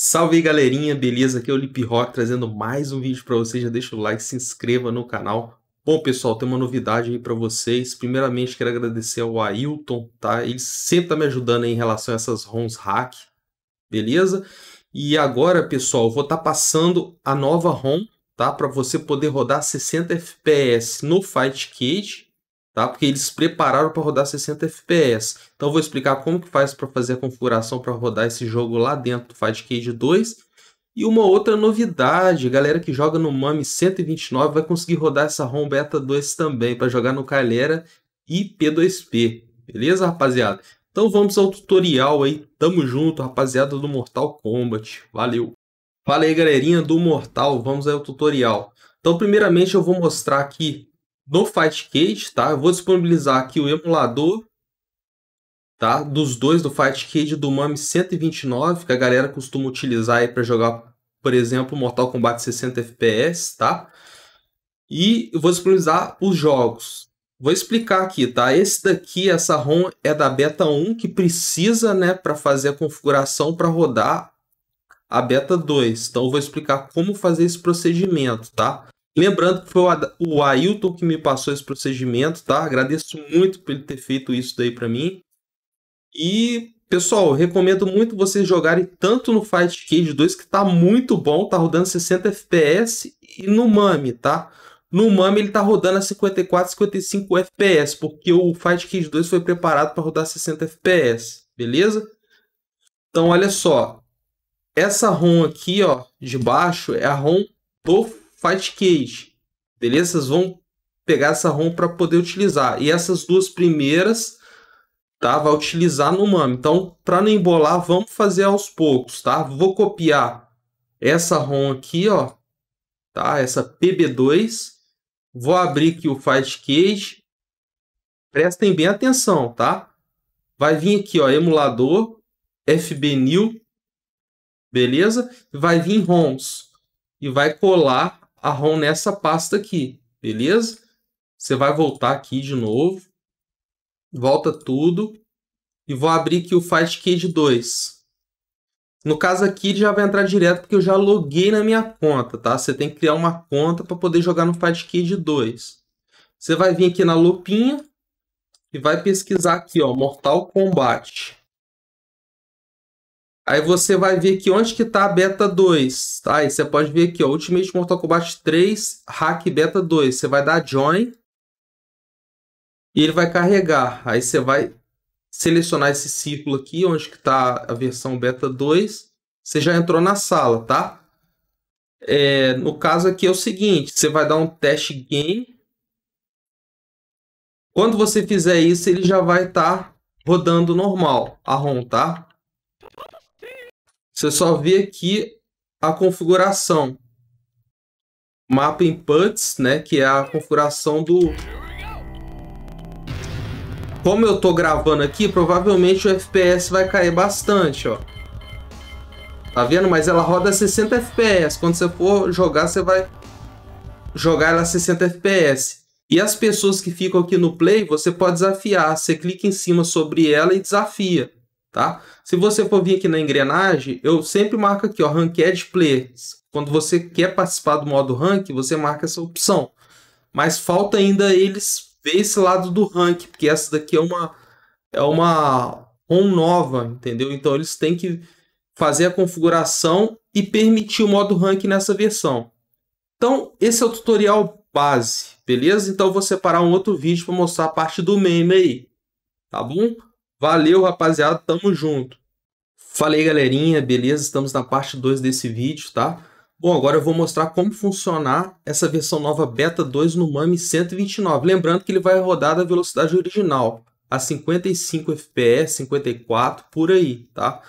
Salve aí, galerinha, beleza? Aqui é o Lip Rock trazendo mais um vídeo para vocês. Já deixa o like, se inscreva no canal. Bom, pessoal, tem uma novidade aí para vocês. Primeiramente, quero agradecer ao Ailton, tá? Ele sempre tá me ajudando em relação a essas ROMs hack, beleza? E agora, pessoal, vou estar tá passando a nova ROM, tá? Para você poder rodar 60 FPS no Fight Cage tá? Porque eles prepararam para rodar 60 FPS. Então vou explicar como que faz para fazer a configuração para rodar esse jogo lá dentro do Fight Cage 2. E uma outra novidade, galera que joga no Mami 129 vai conseguir rodar essa ROM Beta 2 também para jogar no Calera e P2P. Beleza, rapaziada? Então vamos ao tutorial aí. Tamo junto, rapaziada do Mortal Kombat. Valeu. Fala aí, galerinha do Mortal. Vamos ao tutorial. Então, primeiramente eu vou mostrar aqui no Fightcade, tá? Eu vou disponibilizar aqui o emulador, tá? Dos dois, do Fightcade e do Mami 129, que a galera costuma utilizar aí para jogar, por exemplo, Mortal Kombat 60 FPS, tá? E eu vou disponibilizar os jogos. Vou explicar aqui, tá? Esse daqui, essa ROM é da beta 1 que precisa, né, para fazer a configuração para rodar a beta 2. Então eu vou explicar como fazer esse procedimento, tá? Lembrando que foi o Ailton que me passou esse procedimento, tá? Agradeço muito por ele ter feito isso daí para mim. E, pessoal, recomendo muito vocês jogarem tanto no Fight Cage 2, que tá muito bom, tá rodando 60 FPS, e no Mami, tá? No Mami ele tá rodando a 54, 55 FPS, porque o Fight Cage 2 foi preparado para rodar 60 FPS, beleza? Então, olha só. Essa ROM aqui, ó, de baixo, é a ROM do Fight case, beleza? Vocês vão pegar essa ROM para poder utilizar. E essas duas primeiras, tá? Vai utilizar no MAM. Então, para não embolar, vamos fazer aos poucos, tá? Vou copiar essa ROM aqui, ó, tá? Essa PB2. Vou abrir aqui o Fight Cage. Prestem bem atenção, tá? Vai vir aqui, ó, emulador, FBNew, beleza? Vai vir ROMs e vai colar a ROM nessa pasta aqui, beleza? Você vai voltar aqui de novo, volta tudo e vou abrir aqui o FightKid 2. No caso aqui ele já vai entrar direto porque eu já loguei na minha conta, tá? Você tem que criar uma conta para poder jogar no FightKid 2. Você vai vir aqui na lupinha e vai pesquisar aqui, ó, Mortal Kombat. Aí você vai ver aqui onde que tá a beta 2, tá? Aí você pode ver aqui, ó, Ultimate Mortal Kombat 3, hack beta 2. Você vai dar join e ele vai carregar. Aí você vai selecionar esse círculo aqui, onde que tá a versão beta 2. Você já entrou na sala, tá? É, no caso aqui é o seguinte, você vai dar um teste game. Quando você fizer isso, ele já vai estar tá rodando normal a ROM, tá? Você só vê aqui a configuração. Mapa Inputs, né? Que é a configuração do... Como eu tô gravando aqui, provavelmente o FPS vai cair bastante, ó. Tá vendo? Mas ela roda 60 FPS. Quando você for jogar, você vai jogar ela a 60 FPS. E as pessoas que ficam aqui no play, você pode desafiar. Você clica em cima sobre ela e desafia tá? Se você for vir aqui na engrenagem, eu sempre marco aqui, ó, Ranked Players. Quando você quer participar do modo rank, você marca essa opção. Mas falta ainda eles ver esse lado do rank, porque essa daqui é uma é uma ROM nova, entendeu? Então eles têm que fazer a configuração e permitir o modo rank nessa versão. Então, esse é o tutorial base, beleza? Então, eu vou separar um outro vídeo para mostrar a parte do meme aí, tá bom? Valeu, rapaziada, tamo junto. Falei, galerinha, beleza? Estamos na parte 2 desse vídeo, tá? Bom, agora eu vou mostrar como funcionar essa versão nova Beta 2 no MAMI 129. Lembrando que ele vai rodar da velocidade original, a 55 FPS, 54, por aí, tá?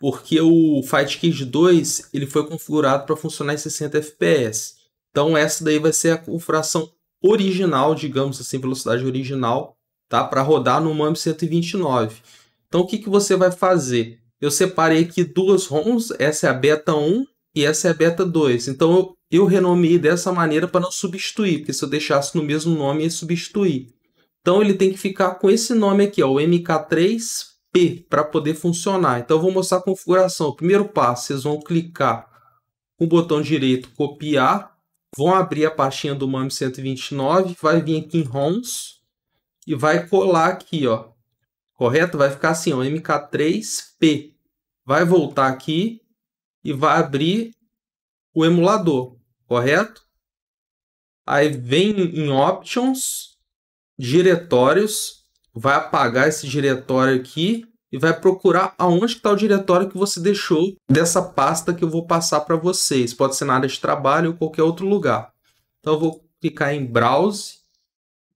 Porque o Fight Cage 2 ele foi configurado para funcionar em 60 FPS. Então essa daí vai ser a configuração original, digamos assim, velocidade original tá? Para rodar no MAMP 129. Então o que, que você vai fazer? Eu separei aqui duas ROMs, essa é a beta 1 e essa é a beta 2. Então eu, eu renomeei dessa maneira para não substituir, porque se eu deixasse no mesmo nome ia substituir. Então ele tem que ficar com esse nome aqui, ó, o MK3P, para poder funcionar. Então eu vou mostrar a configuração. O primeiro passo, vocês vão clicar com o botão direito copiar, vão abrir a pastinha do MAME 129, vai vir aqui em ROMs, e vai colar aqui, ó. Correto? Vai ficar assim, ó, MK3P. Vai voltar aqui e vai abrir o emulador, correto? Aí vem em Options, Diretórios, vai apagar esse diretório aqui e vai procurar aonde está o diretório que você deixou dessa pasta que eu vou passar para vocês. Pode ser na área de trabalho ou qualquer outro lugar. Então eu vou clicar em Browse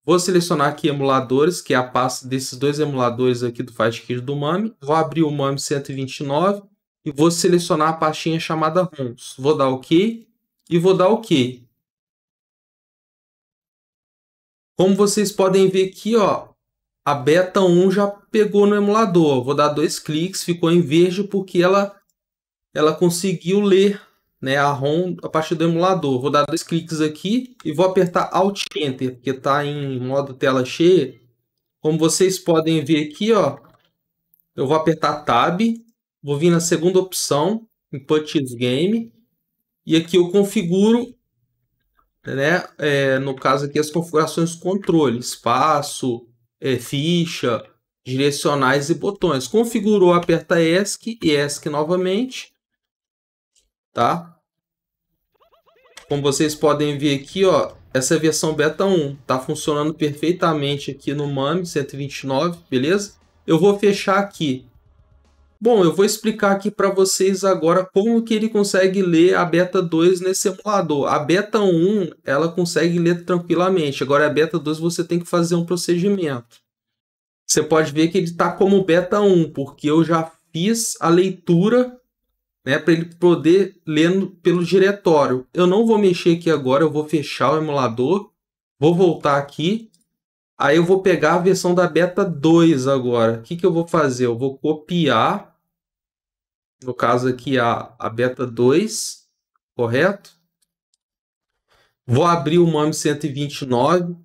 Vou selecionar aqui emuladores, que é a pasta desses dois emuladores aqui do FastKit do MAME. Vou abrir o MAME 129 e vou selecionar a pastinha chamada ROMs. Vou dar OK e vou dar OK. Como vocês podem ver aqui, ó, a beta 1 já pegou no emulador. Vou dar dois cliques, ficou em verde porque ela, ela conseguiu ler né, a ROM a partir do emulador. Vou dar dois cliques aqui e vou apertar Alt Enter, porque está em modo tela cheia. Como vocês podem ver aqui, ó, eu vou apertar Tab, vou vir na segunda opção, Input Game, e aqui eu configuro, né, é, no caso aqui, as configurações controle, espaço, é, ficha, direcionais e botões. Configurou, aperta ESC, e ESC novamente, tá? Como vocês podem ver aqui, ó, essa versão beta 1 tá funcionando perfeitamente aqui no MAMI 129, beleza? Eu vou fechar aqui. Bom, eu vou explicar aqui para vocês agora como que ele consegue ler a beta 2 nesse emulador. A beta 1, ela consegue ler tranquilamente. Agora a beta 2 você tem que fazer um procedimento. Você pode ver que ele está como beta 1, porque eu já fiz a leitura né, para ele poder lendo pelo diretório. Eu não vou mexer aqui agora, eu vou fechar o emulador, vou voltar aqui, aí eu vou pegar a versão da beta 2 agora. O que, que eu vou fazer? Eu vou copiar, no caso aqui a, a beta 2, correto? Vou abrir o MAME 129,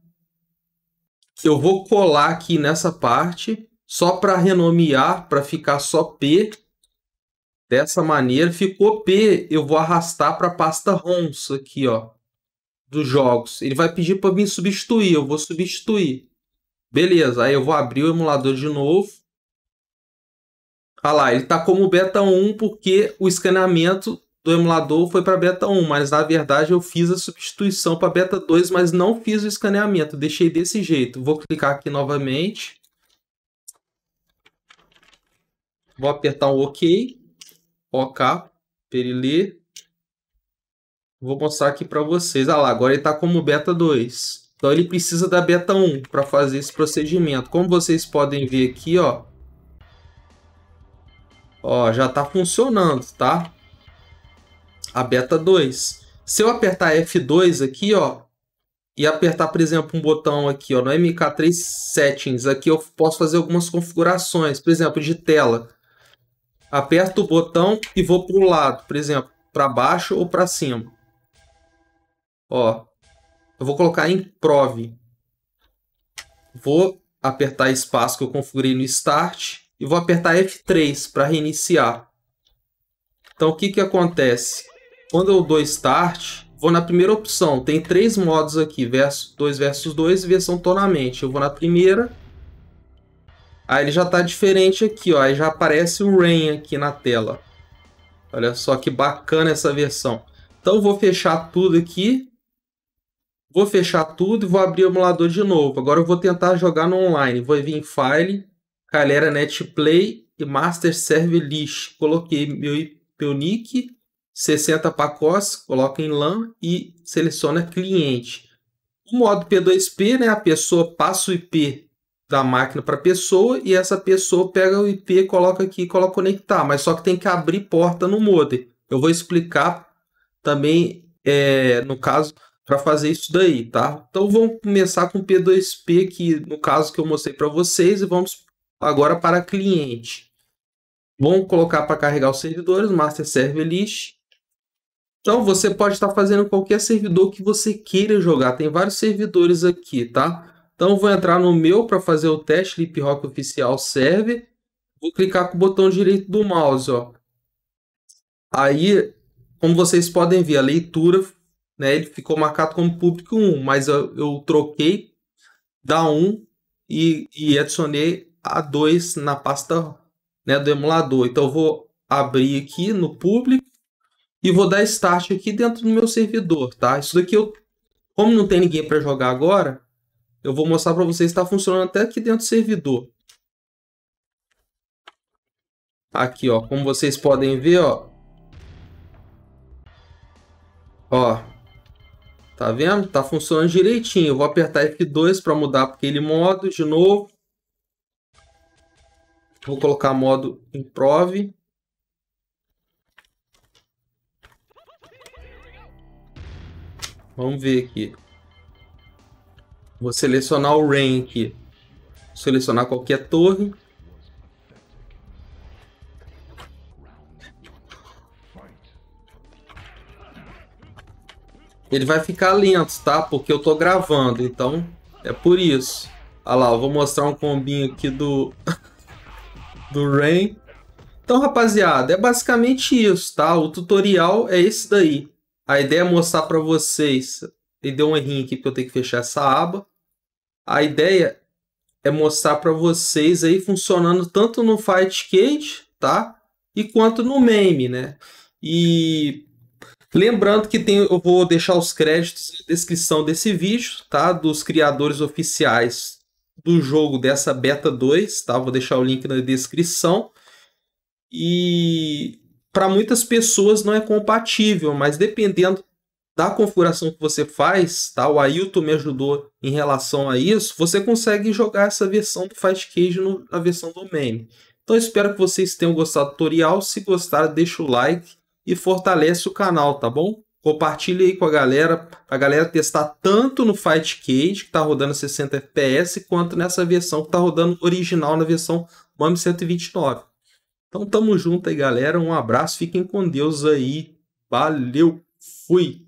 eu vou colar aqui nessa parte, só para renomear, para ficar só P, Dessa maneira ficou P, eu vou arrastar para a pasta ROMs aqui, ó, dos jogos. Ele vai pedir para mim substituir, eu vou substituir. Beleza, aí eu vou abrir o emulador de novo. olha lá, ele está como beta 1 porque o escaneamento do emulador foi para beta 1, mas na verdade eu fiz a substituição para beta 2, mas não fiz o escaneamento, deixei desse jeito. Vou clicar aqui novamente. Vou apertar o OK. OK, Perilê. Vou mostrar aqui para vocês. Ah lá, agora ele está como beta 2. Então ele precisa da beta 1 para fazer esse procedimento. Como vocês podem ver aqui, ó. Ó, já está funcionando, tá? A beta 2. Se eu apertar F2 aqui, ó, e apertar, por exemplo, um botão aqui, ó, no MK3 Settings, aqui eu posso fazer algumas configurações, por exemplo, de tela aperto o botão e vou para o lado, por exemplo, para baixo ou para cima. Ó, eu vou colocar em prove. Vou apertar espaço que eu configurei no start e vou apertar F3 para reiniciar. Então o que, que acontece? Quando eu dou start, vou na primeira opção. Tem três modos aqui, verso 2 versus 2 e versão tonamente. Eu vou na primeira Aí ele já tá diferente aqui, ó. Aí já aparece o Rain aqui na tela. Olha só que bacana essa versão. Então vou fechar tudo aqui. Vou fechar tudo e vou abrir o emulador de novo. Agora eu vou tentar jogar no online. Vou vir em File, Galera Netplay e Master Server List. Coloquei meu, meu nick, 60 pacotes, coloca em LAN e seleciona cliente. O modo P2P, né, a pessoa passa o IP da máquina para a pessoa e essa pessoa pega o IP, coloca aqui e coloca conectar, mas só que tem que abrir porta no modem. Eu vou explicar também, é, no caso, para fazer isso daí, tá? Então vamos começar com P2P, que no caso que eu mostrei para vocês, e vamos agora para cliente. Vamos colocar para carregar os servidores, Master Server List. Então você pode estar fazendo qualquer servidor que você queira jogar, tem vários servidores aqui, tá? Então vou entrar no meu para fazer o teste Lip Rock Oficial Serve. Vou clicar com o botão direito do mouse, ó. Aí, como vocês podem ver, a leitura, né, ele ficou marcado como público 1, mas eu, eu troquei da 1 e, e, adicionei a 2 na pasta né, do emulador. Então eu vou abrir aqui no público e vou dar start aqui dentro do meu servidor, tá? Isso daqui eu, como não tem ninguém para jogar agora, eu vou mostrar para vocês está funcionando até aqui dentro do servidor. Aqui, ó, como vocês podem ver, ó. Ó. Tá vendo? Tá funcionando direitinho. Eu vou apertar F2 para mudar para aquele modo de novo. Vou colocar modo improve. Vamos ver aqui. Vou selecionar o rank, selecionar qualquer torre. Ele vai ficar lento, tá? Porque eu tô gravando, então é por isso. Olha lá, eu vou mostrar um combinho aqui do, do Rain. Então, rapaziada, é basicamente isso, tá? O tutorial é esse daí. A ideia é mostrar para vocês ele deu um errinho aqui porque eu tenho que fechar essa aba. A ideia é mostrar para vocês aí funcionando tanto no Fight Cage, tá? E quanto no meme, né? E lembrando que tem, eu vou deixar os créditos na descrição desse vídeo, tá? Dos criadores oficiais do jogo dessa beta 2, tá? Vou deixar o link na descrição. E para muitas pessoas não é compatível, mas dependendo da configuração que você faz, tá? O Ailton me ajudou em relação a isso. Você consegue jogar essa versão do Fastcase na versão do meme. Então espero que vocês tenham gostado do tutorial. Se gostaram, deixa o like e fortalece o canal, tá bom? Compartilha aí com a galera, a galera testar tanto no Fight Cage, que está rodando 60 FPS, quanto nessa versão que está rodando original na versão MAME 129. Então tamo junto aí, galera. Um abraço, fiquem com Deus aí. Valeu, fui!